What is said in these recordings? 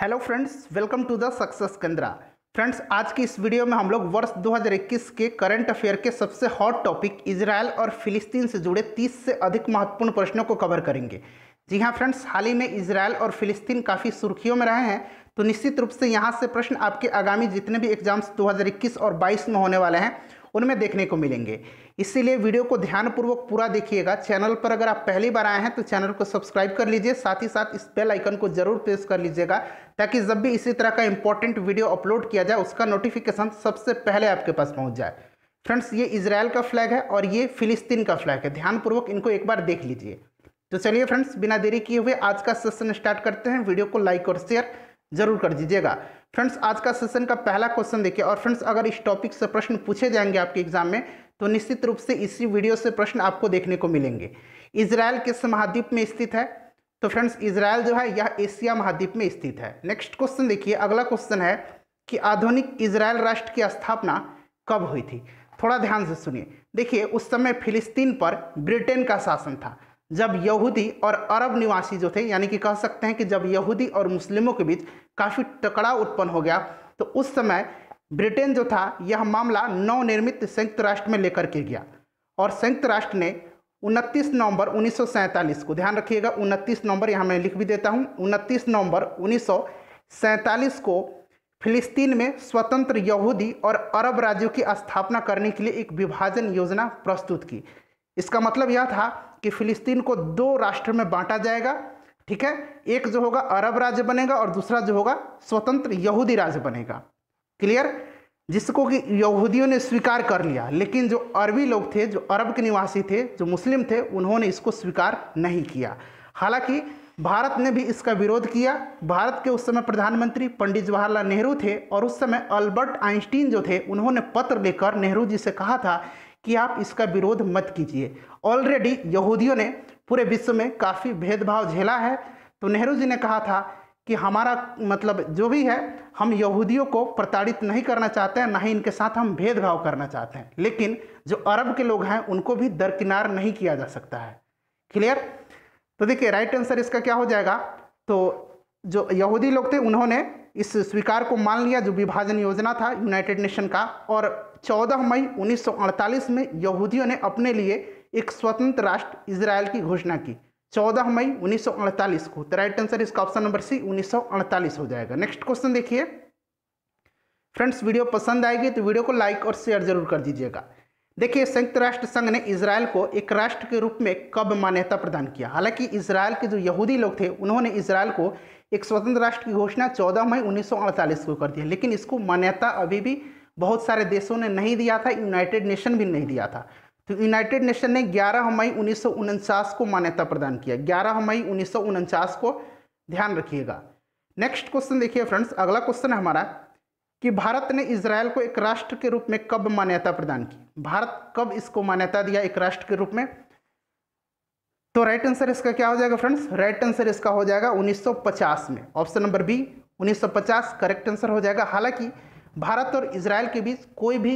hello friends welcome to the success Kendra friends आज की इस वीडियो में हम लोग वर्ष 2021 के करंट अफेयर के सबसे हॉट टॉपिक इसराइल और फिलिस्तीन से जुड़े 30 से अधिक महत्वपूर्ण प्रश्नों को कवर करेंगे जी हाँ फ्रेंड्स हाल ही में इसराइल और फिलिस्तीन काफ़ी सुर्खियों में रहे हैं तो निश्चित रूप से यहाँ से प्रश्न आपके आगामी जितने भी एग्जाम्स दो और बाईस में होने वाले हैं उनमें देखने को मिलेंगे इसीलिए वीडियो को ध्यानपूर्वक पूरा देखिएगा चैनल पर अगर आप पहली बार आए हैं तो चैनल को सब्सक्राइब कर लीजिए साथ ही साथ इस बेल आइकन को जरूर प्रेस कर लीजिएगा ताकि जब भी इसी तरह का इंपॉर्टेंट वीडियो अपलोड किया जाए उसका नोटिफिकेशन सबसे पहले आपके पास पहुँच जाए फ्रेंड्स ये इसराइल का फ्लैग है और ये फिलिस्तीन का फ्लैग है ध्यानपूर्वक इनको एक बार देख लीजिए तो चलिए फ्रेंड्स बिना देरी किए हुए आज का सेशन स्टार्ट करते हैं वीडियो को लाइक और शेयर जरूर कर दीजिएगा फ्रेंड्स आज का सेशन का पहला क्वेश्चन देखिए और फ्रेंड्स अगर इस टॉपिक से प्रश्न पूछे जाएंगे आपके एग्जाम में तो निश्चित रूप से इसी वीडियो से प्रश्न आपको देखने को मिलेंगे इसराइल किस महाद्वीप में स्थित है तो फ्रेंड्स इसराइल जो है यह एशिया महाद्वीप में स्थित है नेक्स्ट क्वेश्चन देखिए अगला क्वेश्चन है कि आधुनिक इसराइल राष्ट्र की स्थापना कब हुई थी थोड़ा ध्यान से सुनिए देखिए उस समय फिलिस्तीन पर ब्रिटेन का शासन था जब यहूदी और अरब निवासी जो थे यानी कि कह सकते हैं कि जब यहूदी और मुस्लिमों के बीच काफ़ी टकराव उत्पन्न हो गया तो उस समय ब्रिटेन जो था यह मामला नवनिर्मित संयुक्त राष्ट्र में लेकर के गया और संयुक्त राष्ट्र ने 29 नवंबर उन्नीस को ध्यान रखिएगा 29 नवंबर यहाँ मैं लिख भी देता हूँ 29 नवंबर उन्नीस को फिलिस्तीन में स्वतंत्र यहूदी और अरब राज्यों की स्थापना करने के लिए एक विभाजन योजना प्रस्तुत की इसका मतलब यह था कि फिलिस्तीन को दो राष्ट्र में बांटा जाएगा ठीक है एक जो होगा अरब राज्य बनेगा और दूसरा जो होगा स्वतंत्र यहूदी राज्य बनेगा क्लियर जिसको कि यहूदियों ने स्वीकार कर लिया लेकिन जो अरबी लोग थे जो अरब के निवासी थे जो मुस्लिम थे उन्होंने इसको स्वीकार नहीं किया हालांकि भारत ने भी इसका विरोध किया भारत के उस समय प्रधानमंत्री पंडित जवाहरलाल नेहरू थे और उस समय अल्बर्ट आइंस्टीन जो थे उन्होंने पत्र लेकर नेहरू जी से कहा था कि आप इसका विरोध मत कीजिए ऑलरेडी यहूदियों ने पूरे विश्व में काफ़ी भेदभाव झेला है तो नेहरू जी ने कहा था कि हमारा मतलब जो भी है हम यहूदियों को प्रताड़ित नहीं करना चाहते हैं ना ही इनके साथ हम भेदभाव करना चाहते हैं लेकिन जो अरब के लोग हैं उनको भी दरकिनार नहीं किया जा सकता है क्लियर तो देखिए राइट आंसर इसका क्या हो जाएगा तो जो यहूदी लोग थे उन्होंने इस स्वीकार को मान लिया जो विभाजन योजना था यूनाइटेड नेशन का और 14 मई 1948 में यहूदियों ने अपने लिए एक स्वतंत्र राष्ट्र इसराइल की घोषणा की 14 मई 1948 को तो राइट आंसर इसका ऑप्शन नंबर सी 1948 हो जाएगा नेक्स्ट क्वेश्चन देखिए फ्रेंड्स वीडियो पसंद आएगी तो वीडियो को लाइक और शेयर जरूर कर दीजिएगा देखिए संयुक्त राष्ट्र संघ ने इसराइल को एक राष्ट्र के रूप में कब मान्यता प्रदान किया हालांकि इसराइल के जो यहूदी लोग थे उन्होंने इसराइल को एक स्वतंत्र राष्ट्र की घोषणा 14 मई 1948 को कर दी लेकिन इसको मान्यता अभी भी बहुत सारे देशों ने नहीं दिया था यूनाइटेड नेशन भी नहीं दिया था तो यूनाइटेड नेशन ने 11 मई उन्नीस को मान्यता प्रदान किया 11 मई उन्नीस को ध्यान रखिएगा नेक्स्ट क्वेश्चन देखिए फ्रेंड्स अगला क्वेश्चन है हमारा कि भारत ने इसराइल को एक राष्ट्र के रूप में कब मान्यता प्रदान की भारत कब इसको मान्यता दिया एक राष्ट्र के रूप में तो राइट आंसर इसका क्या हो जाएगा फ्रेंड्स राइट आंसर इसका हो जाएगा 1950 में option number B 1950 correct answer हो जाएगा हालांकि भारत और इसराइल के बीच कोई भी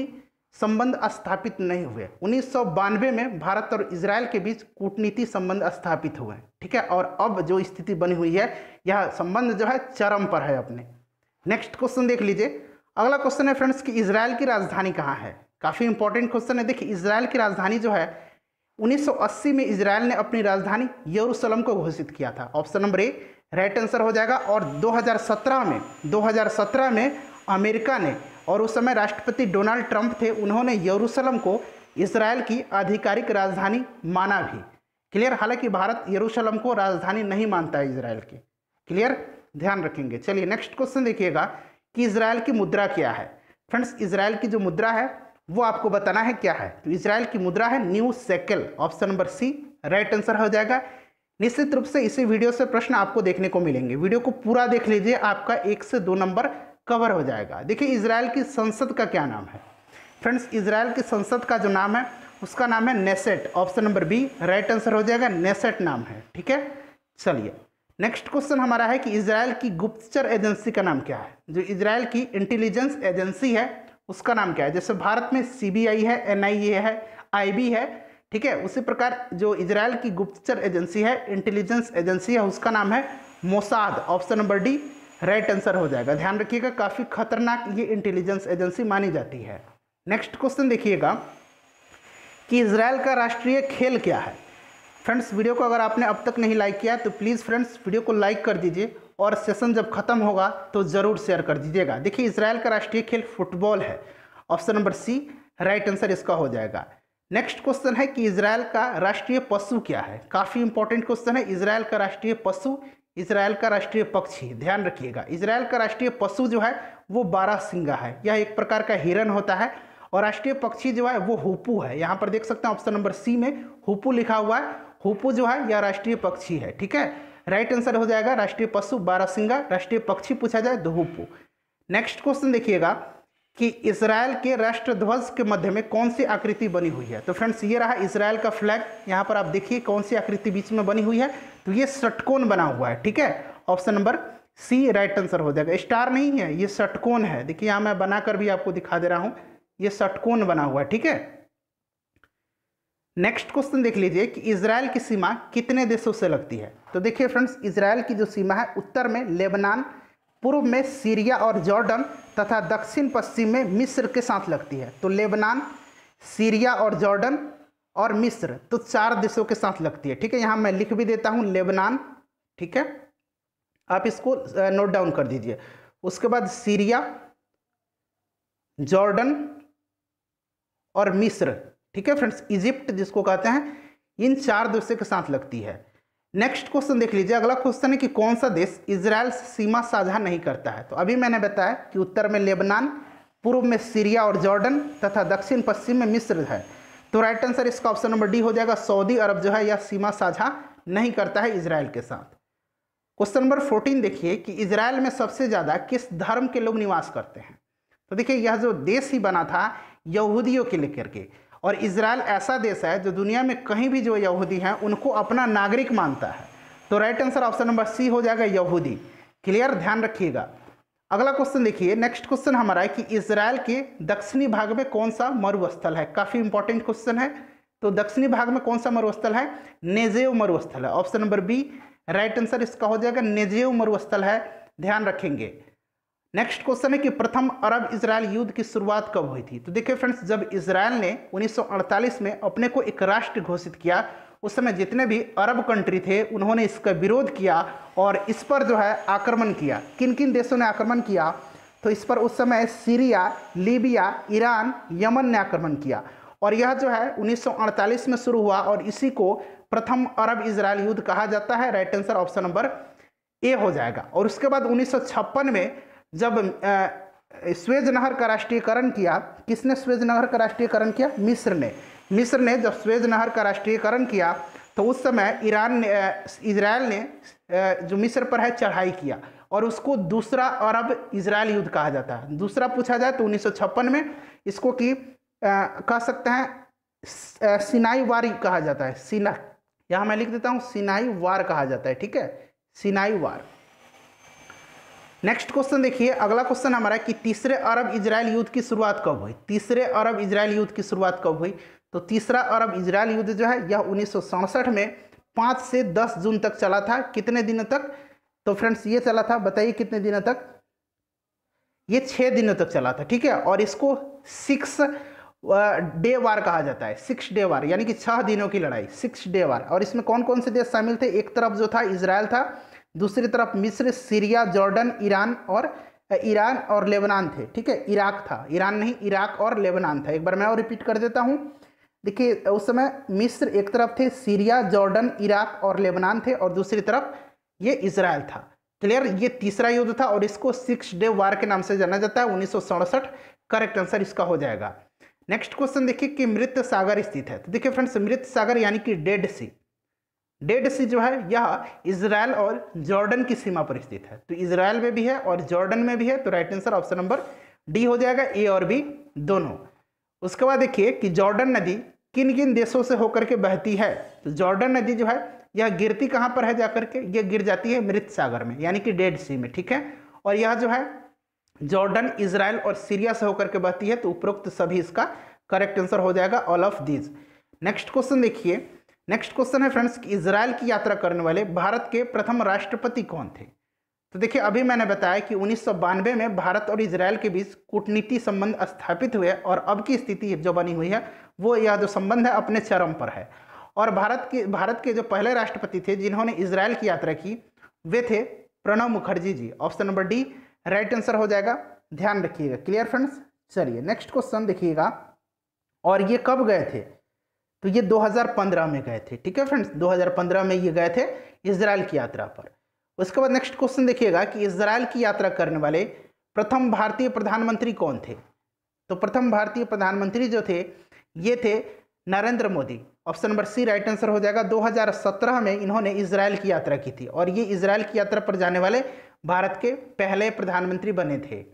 संबंध स्थापित नहीं हुए उन्नीस में भारत और इसराइल के बीच कूटनीति संबंध स्थापित हुए ठीक है और अब जो स्थिति बनी हुई है यह संबंध जो है चरम पर है अपने नेक्स्ट क्वेश्चन देख लीजिए अगला क्वेश्चन है फ्रेंड्स कि इसराइल की राजधानी कहाँ है काफ़ी इंपॉर्टेंट क्वेश्चन है देखिए इसराइल की राजधानी जो है 1980 में इसराइल ने अपनी राजधानी यरूशलम को घोषित किया था option number A right answer हो जाएगा और 2017 में 2017 में अमेरिका ने और उस समय राष्ट्रपति डोनाल्ड ट्रंप थे उन्होंने यरूशलम को इसराइल की आधिकारिक राजधानी माना भी क्लियर हालांकि भारत यरूशलम को राजधानी नहीं मानता है इसराइल की क्लियर ध्यान रखेंगे चलिए नेक्स्ट क्वेश्चन देखिएगा कि इसराइल की मुद्रा क्या है फ्रेंड्स इसराइल की जो मुद्रा है वो आपको बताना है क्या है तो इसराइल की मुद्रा है new shekel option number C right answer हो जाएगा निश्चित रूप से इसी वीडियो से प्रश्न आपको देखने को मिलेंगे वीडियो को पूरा देख लीजिए आपका एक से दो नंबर कवर हो जाएगा देखिए इसराइल की संसद का क्या नाम है फ्रेंड्स इसराइल की संसद का जो नाम है उसका नाम है Knesset option number B right answer हो जाएगा नेसेट नाम है ठीक है चलिए नेक्स्ट क्वेश्चन हमारा है कि इसराइल की गुप्तचर एजेंसी का नाम क्या है जो इसराइल की इंटेलिजेंस एजेंसी है उसका नाम क्या है जैसे भारत में सीबीआई है एनआईए है आईबी है ठीक है उसी प्रकार जो इसराइल की गुप्तचर एजेंसी है इंटेलिजेंस एजेंसी है उसका नाम है Mossad option number D right answer हो जाएगा ध्यान रखिएगा काफ़ी खतरनाक ये इंटेलिजेंस एजेंसी मानी जाती है नेक्स्ट क्वेश्चन देखिएगा कि इसराइल का राष्ट्रीय खेल क्या है फ्रेंड्स वीडियो को अगर आपने अब तक नहीं लाइक किया तो प्लीज़ फ्रेंड्स वीडियो को लाइक कर दीजिए और सेशन जब खत्म होगा तो ज़रूर शेयर कर दीजिएगा देखिए इसराइल का राष्ट्रीय खेल फुटबॉल है option number C right answer इसका हो जाएगा नेक्स्ट क्वेश्चन है कि इसराइल का राष्ट्रीय पशु क्या है काफ़ी इंपॉर्टेंट क्वेश्चन है इसराइल का राष्ट्रीय पशु इसराइल का राष्ट्रीय पक्षी ध्यान रखिएगा इसराइल का राष्ट्रीय पशु जो है वो बारह सिंगा है यह एक प्रकार का हिरन होता है और राष्ट्रीय पक्षी जो है वो हुपू है यहाँ पर देख सकते हैं ऑप्शन नंबर सी में हुपू लिखा हुआ है हुपू जो है यह राष्ट्रीय पक्षी है ठीक है राइट आंसर हो जाएगा राष्ट्रीय पशु सिंगा राष्ट्रीय पक्षी पूछा जाए दो तो हुपू नेक्स्ट क्वेश्चन देखिएगा कि इसराइल के राष्ट्र ध्वज के मध्य में कौन सी आकृति बनी हुई है तो फ्रेंड्स ये रहा इसराइल का फ्लैग यहाँ पर आप देखिए कौन सी आकृति बीच में बनी हुई है तो ये सटकोन बना हुआ है ठीक है option number C right answer हो जाएगा स्टार नहीं है ये सटकोन है देखिए यहाँ मैं बनाकर भी आपको दिखा दे रहा हूँ ये सटकोन बना हुआ है ठीक है नेक्स्ट क्वेश्चन देख लीजिए कि इसराइल की सीमा कितने देशों से लगती है तो देखिए फ्रेंड्स इसराइल की जो सीमा है उत्तर में लेबनान पूर्व में सीरिया और जॉर्डन तथा दक्षिण पश्चिम में मिस्र के साथ लगती है तो लेबनान सीरिया और जॉर्डन और मिस्र तो चार देशों के साथ लगती है ठीक है यहाँ मैं लिख भी देता हूँ लेबनान ठीक है आप इसको नोट डाउन कर दीजिए उसके बाद सीरिया जॉर्डन और मिस्र ठीक है फ्रेंड्स इजिप्ट जिसको कहते हैं इन चार देशों के साथ लगती है नेक्स्ट क्वेश्चन देख लीजिए अगला क्वेश्चन है कि कौन सा देश इसराइल से सीमा साझा नहीं करता है तो अभी मैंने बताया कि उत्तर में लेबनान पूर्व में सीरिया और जॉर्डन तथा दक्षिण पश्चिम में मिस्र है तो राइट आंसर इसका ऑप्शन नंबर डी हो जाएगा सऊदी अरब जो है यह सीमा साझा नहीं करता है इसराइल के साथ क्वेश्चन नंबर फोर्टीन देखिए कि इसराइल में सबसे ज़्यादा किस धर्म के लोग निवास करते हैं तो देखिए यह जो देश ही बना था यहूदियों के लेकर के और इसराइल ऐसा देश है जो दुनिया में कहीं भी जो यहूदी हैं उनको अपना नागरिक मानता है तो right answer option number C हो जाएगा यहूदी क्लियर ध्यान रखिएगा अगला क्वेश्चन देखिए नेक्स्ट क्वेश्चन हमारा है कि इसराइल के दक्षिणी भाग में कौन सा मरुस्थल है काफ़ी इंपॉर्टेंट क्वेश्चन है तो दक्षिणी भाग में कौन सा मरुस्थल है नेजेव मरुस्थल है option number B right answer इसका हो जाएगा नेजेव मरुस्थल है ध्यान रखेंगे नेक्स्ट क्वेश्चन है कि प्रथम अरब इसराइल युद्ध की शुरुआत कब हुई थी तो देखिए फ्रेंड्स जब इसराइल ने 1948 में अपने को एक राष्ट्र घोषित किया उस समय जितने भी अरब कंट्री थे उन्होंने इसका विरोध किया और इस पर जो है आक्रमण किया किन किन देशों ने आक्रमण किया तो इस पर उस समय सीरिया लीबिया ईरान यमन ने आक्रमण किया और यह जो है उन्नीस में शुरू हुआ और इसी को प्रथम अरब इसराइल युद्ध कहा जाता है right answer option number A हो जाएगा और उसके बाद उन्नीस में जब स्वेज नहर का राष्ट्रीयकरण किया किसने स्वेज नहर का राष्ट्रीयकरण किया मिस्र ने मिस्र ने जब स्वेज नहर का राष्ट्रीयकरण किया तो उस समय ईरान ने इसराइल ने जो मिस्र पर है चढ़ाई किया और उसको दूसरा अरब इसराइल युद्ध कहा जाता है दूसरा पूछा जाए तो उन्नीस में इसको कि कह सकते हैं सिनाई वार कहा जाता है सिना यहाँ मैं लिख देता हूँ सिनाई वार कहा जाता है ठीक है सिनाई वार नेक्स्ट क्वेश्चन देखिए अगला क्वेश्चन हमारा कि तीसरे अरब इजराइल युद्ध की शुरुआत कब हुई तीसरे अरब इसराइल युद्ध की शुरुआत कब हुई तो तीसरा अरब इसराइल युद्ध जो है यह उन्नीस में पाँच से दस जून तक चला था कितने दिनों तक तो फ्रेंड्स ये चला था बताइए कितने दिनों तक ये छः दिनों तक चला था ठीक है और इसको सिक्स डे वार कहा जाता है सिक्स डे वार यानी कि छह दिनों की लड़ाई सिक्स डे वार और इसमें कौन कौन से देश शामिल थे एक तरफ जो था इसराइल था दूसरी तरफ मिस्र सीरिया जॉर्डन ईरान और ईरान और लेबनान थे ठीक है इराक था ईरान नहीं इराक और लेबनान था एक बार मैं और रिपीट कर देता हूँ देखिए उस समय मिस्र एक तरफ थे सीरिया जॉर्डन इराक और लेबनान थे और दूसरी तरफ ये इसराइल था क्लियर ये तीसरा युद्ध था और इसको सिक्स डे वार के नाम से जाना जाता है उन्नीस करेक्ट आंसर इसका हो जाएगा नेक्स्ट क्वेश्चन देखिए कि मृत सागर स्थित है तो देखिए फ्रेंड्स मृत सागर यानी कि डेड सी डेड सी जो है यह इसराइल और जॉर्डन की सीमा पर स्थित है तो इसराइल में भी है और जॉर्डन में भी है तो right answer option number D हो जाएगा ए और बी दोनों उसके बाद देखिए कि जॉर्डन नदी किन किन देशों से होकर के बहती है तो जॉर्डन नदी जो है यह गिरती कहाँ पर है जाकर के यह गिर जाती है मृत सागर में यानी कि डेड सी में ठीक है और यह जो है जॉर्डन इसराइल और सीरिया से होकर के बहती है तो उपरोक्त सभी इसका करेक्ट आंसर हो जाएगा all of these next question देखिए नेक्स्ट क्वेश्चन है फ्रेंड्स इसराइल की यात्रा करने वाले भारत के प्रथम राष्ट्रपति कौन थे तो देखिए अभी मैंने बताया कि उन्नीस में भारत और इसराइल के बीच कूटनीति संबंध स्थापित हुए और अब की स्थिति जो बनी हुई है वो यह जो तो संबंध है अपने चरम पर है और भारत के भारत के जो पहले राष्ट्रपति थे जिन्होंने इसराइल की यात्रा की वे थे Pranab Mukherjee ji option number D right answer हो जाएगा ध्यान रखिएगा क्लियर फ्रेंड्स चलिए नेक्स्ट क्वेश्चन देखिएगा और ये कब गए थे तो ये 2015 में गए थे ठीक है फ्रेंड्स 2015 में ये गए थे इसराइल की यात्रा पर उसके बाद नेक्स्ट क्वेश्चन देखिएगा कि इसराइल की यात्रा करने वाले प्रथम भारतीय प्रधानमंत्री कौन थे तो प्रथम भारतीय प्रधानमंत्री जो थे ये थे Narendra Modi option number C right answer हो जाएगा 2017 में इन्होंने इसराइल की यात्रा की थी और ये इसराइल की यात्रा पर जाने वाले भारत के पहले प्रधानमंत्री बने थे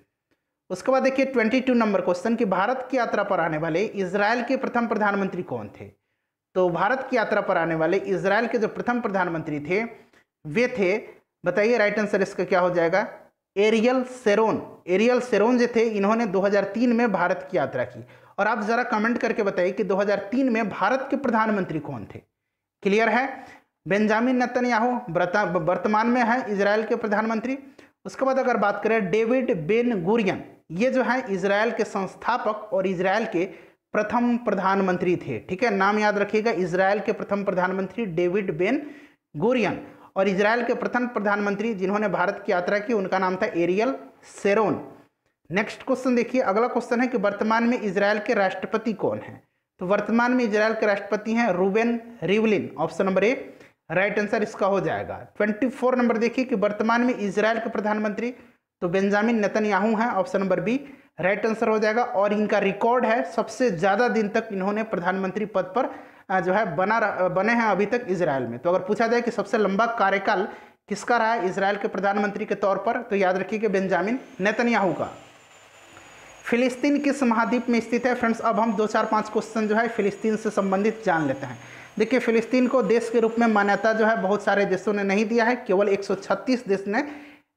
उसके बाद देखिए 22 नंबर क्वेश्चन कि भारत की यात्रा पर आने वाले इसराइल के प्रथम प्रधानमंत्री कौन थे तो भारत की यात्रा पर आने वाले इसराइल के जो प्रथम प्रधानमंत्री थे वे थे बताइए राइट आंसर इसका क्या हो जाएगा एरियल सेरोन एरियल सेरोन जो थे इन्होंने 2003 में भारत की यात्रा की और आप ज़रा कमेंट करके बताइए कि 2003 में भारत के प्रधानमंत्री कौन थे क्लियर है बेंजामिन नतनयाहू वर्तमान में है इसराइल के प्रधानमंत्री उसके बाद अगर बात करें डेविड बेन गुरियन ये जो है इसराइल के संस्थापक और इसराइल के प्रथम प्रधानमंत्री थे ठीक है नाम याद रखिएगा इसराइल के प्रथम प्रधानमंत्री डेविड बेन गोरियन और इसराइल के प्रथम प्रधानमंत्री जिन्होंने भारत की यात्रा की उनका नाम था एरियल सेरोन नेक्स्ट क्वेश्चन देखिए अगला क्वेश्चन है कि वर्तमान में इसराइल के राष्ट्रपति कौन है तो वर्तमान में इसराइल के राष्ट्रपति हैं Reuven Rivlin option number A right answer इसका हो जाएगा ट्वेंटी फोर नंबर देखिए कि वर्तमान में इसराइल के प्रधानमंत्री तो बेंजामिन नतन हैं option number B right answer हो जाएगा और इनका रिकॉर्ड है सबसे ज़्यादा दिन तक इन्होंने प्रधानमंत्री पद पर जो है बना बने हैं अभी तक इसराइल में तो अगर पूछा जाए कि सबसे लंबा कार्यकाल किसका रहा है इसराइल के प्रधानमंत्री के तौर पर तो याद रखिए कि बेंजामिन नेतन्याहू का फिलिस्तीन किस महाद्वीप में स्थित है फ्रेंड्स अब हम दो चार पाँच क्वेश्चन जो है फिलिस्तीन से संबंधित जान लेते हैं देखिए फिलिस्तीन को देश के रूप में मान्यता जो है बहुत सारे देशों ने नहीं दिया है केवल 136 देश ने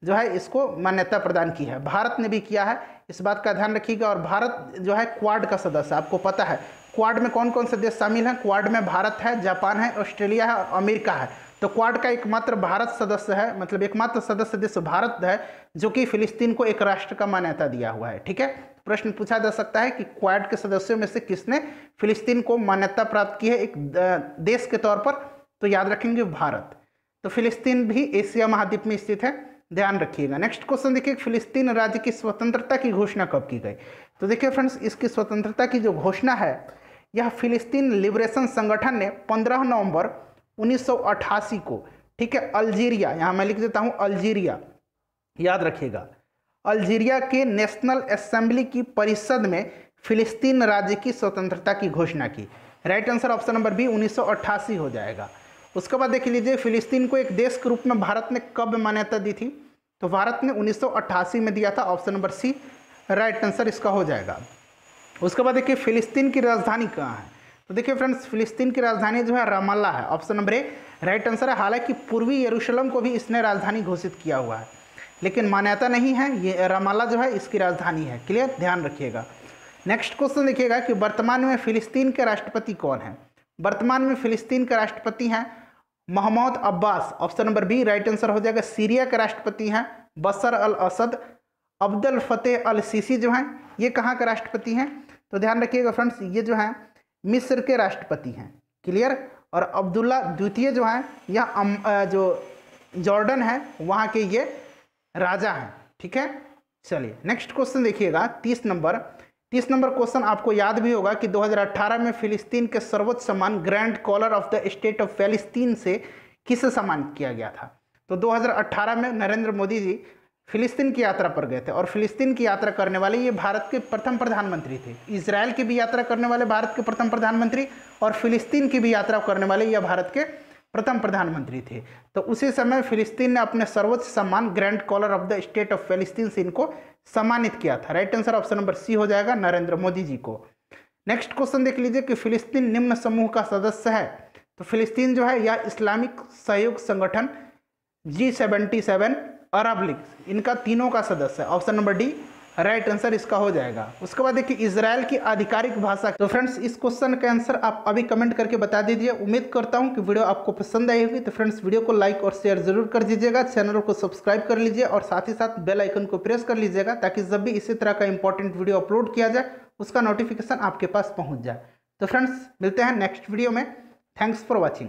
जो है इसको मान्यता प्रदान की है भारत ने भी किया है इस बात का ध्यान रखिएगा और भारत जो है क्वाड का सदस्य आपको पता है क्वाड में कौन कौन से देश शामिल हैं क्वाड में भारत है जापान है ऑस्ट्रेलिया है और अमेरिका है तो क्वाड का एकमात्र भारत सदस्य है मतलब एकमात्र सदस्य देश भारत है जो कि फिलिस्तीन को एक राष्ट्र का मान्यता दिया हुआ है ठीक है प्रश्न पूछा जा सकता है कि क्वाड के सदस्यों में से किसने फिलिस्तीन को मान्यता प्राप्त की है एक देश के तौर पर तो याद रखेंगे भारत तो फिलिस्तीन भी एशिया महाद्वीप में स्थित है ध्यान रखिएगा नेक्स्ट क्वेश्चन देखिए फिलिस्तीन राज्य की स्वतंत्रता की घोषणा कब की गई तो देखिए फ्रेंड्स इसकी स्वतंत्रता की जो घोषणा है यह फिलिस्तीन लिबरेशन संगठन ने 15 नवंबर 1988 को ठीक है अल्जीरिया यहाँ मैं लिख देता हूँ अल्जीरिया याद रखिएगा अल्जीरिया के नेशनल असेंबली की परिषद में फिलिस्तीन राज्य की स्वतंत्रता की घोषणा की right answer option number B 1988 हो जाएगा उसके बाद देख लीजिए फिलिस्तीन को एक देश के रूप में भारत ने कब मान्यता दी थी तो भारत ने 1988 में दिया था option number C right answer इसका हो जाएगा उसके बाद देखिए फिलिस्तीन की राजधानी कहाँ है तो देखिए फ्रेंड्स फिलिस्तीन की राजधानी जो है रामल्ला है option number A right answer है हालांकि पूर्वी यरूशलम को भी इसने राजधानी घोषित किया हुआ है लेकिन मान्यता नहीं है ये रामल्ला जो है इसकी राजधानी है क्लियर ध्यान रखिएगा नेक्स्ट क्वेश्चन देखिएगा कि वर्तमान में फिलिस्तीन के राष्ट्रपति कौन है वर्तमान में फिलिस्तीन के राष्ट्रपति हैं Mohammad Abbas option number B right answer हो जाएगा सीरिया के राष्ट्रपति हैं Bashar al Assad Abdul Fattah al Sisi जो हैं ये कहाँ के राष्ट्रपति हैं तो ध्यान रखिएगा फ्रेंड्स ये जो हैं मिस्र के राष्ट्रपति हैं क्लियर और अब्दुल्ला द्वितीय जो हैं यह जो जॉर्डन है वहाँ के ये राजा हैं ठीक है चलिए नेक्स्ट क्वेश्चन देखिएगा तीस नंबर तीस नंबर क्वेश्चन आपको याद भी होगा कि 2018 में फिलिस्तीन के सर्वोच्च सम्मान grand collar of the state of फिलिस्तीन से किसे सम्मानित किया गया था तो 2018 में नरेंद्र मोदी जी फिलिस्तीन की यात्रा पर गए थे और फिलिस्तीन की यात्रा करने वाले ये भारत के प्रथम प्रधानमंत्री थे इसराइल की भी यात्रा करने वाले भारत के प्रथम प्रधानमंत्री और फिलिस्तीन की भी यात्रा करने वाले यह भारत के प्रथम प्रधानमंत्री थे तो उसी समय फिलिस्तीन ने अपने सर्वोच्च सम्मान grand collar of the state of फिलिस्तीन से इनको सम्मानित किया था right answer option number C हो जाएगा नरेंद्र मोदी जी को नेक्स्ट क्वेश्चन देख लीजिए कि फिलिस्तीन निम्न समूह का सदस्य है तो फिलिस्तीन जो है यह इस्लामिक सहयोग संगठन G seventy seven Arab League इनका तीनों का सदस्य है option number D right right answer इसका हो जाएगा उसके बाद देखिए इसराइल की आधिकारिक भाषा तो फ्रेंड्स इस क्वेश्चन का आंसर आप अभी कमेंट करके बता दीजिए उम्मीद करता हूँ कि वीडियो आपको पसंद आई होगी तो फ्रेंड्स वीडियो को लाइक और शेयर जरूर कर दीजिएगा चैनल को सब्सक्राइब कर लीजिए और साथ ही साथ बेल आइकन को प्रेस कर लीजिएगा ताकि जब भी इसी तरह का इंपॉर्टेंट वीडियो अपलोड किया जाए उसका नोटिफिकेशन आपके पास पहुँच जाए तो फ्रेंड्स मिलते हैं नेक्स्ट वीडियो में थैंक्स फॉर वॉचिंग